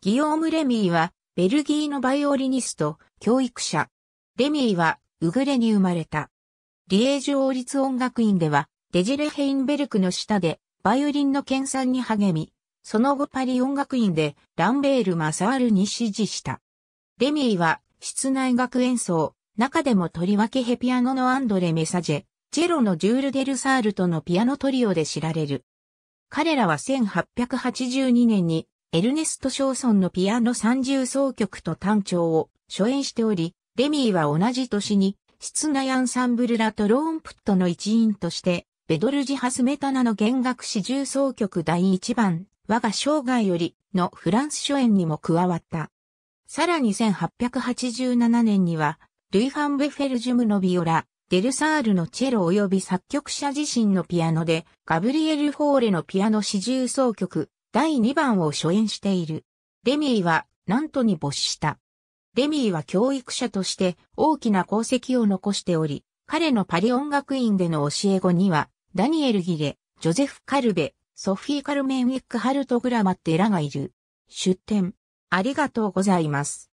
ギヨーム・レミーは、ベルギーのバイオリニスト、教育者。レミーは、ウグレに生まれた。リエージュ王立音楽院では、デジレ・ヘインベルクの下で、バイオリンの研鑽に励み、その後パリ音楽院で、ランベール・マサールに支持した。レミーは、室内楽演奏、中でもとりわけヘピアノのアンドレ・メサジェ、ジェロのジュール・デルサールとのピアノトリオで知られる。彼らは1882年にエルネスト・ショーソンのピアノ三重奏曲と単調を初演しており、レミーは同じ年に、室内アンサンブルラトローンプットの一員として、ベドルジハスメタナの弦楽四重奏曲第1番、我が生涯よりのフランス初演にも加わった。さらに1887年には、ルイ・ファン・ベフェルジュムのビオラ、デルサールのチェロ及び作曲者自身のピアノで、ガブリエル・フォーレのピアノ四重奏曲、第2番を初演している。レミーは、ナントに没した。レミーは教育者として大きな功績を残しており、彼のパリ音楽院での教え子には、ダニエル・ギレ、ジョゼフ・カルベ、ソフィー・カルメン・ウィック・ハルト・グラマってらがいる。出展。ありがとうございます。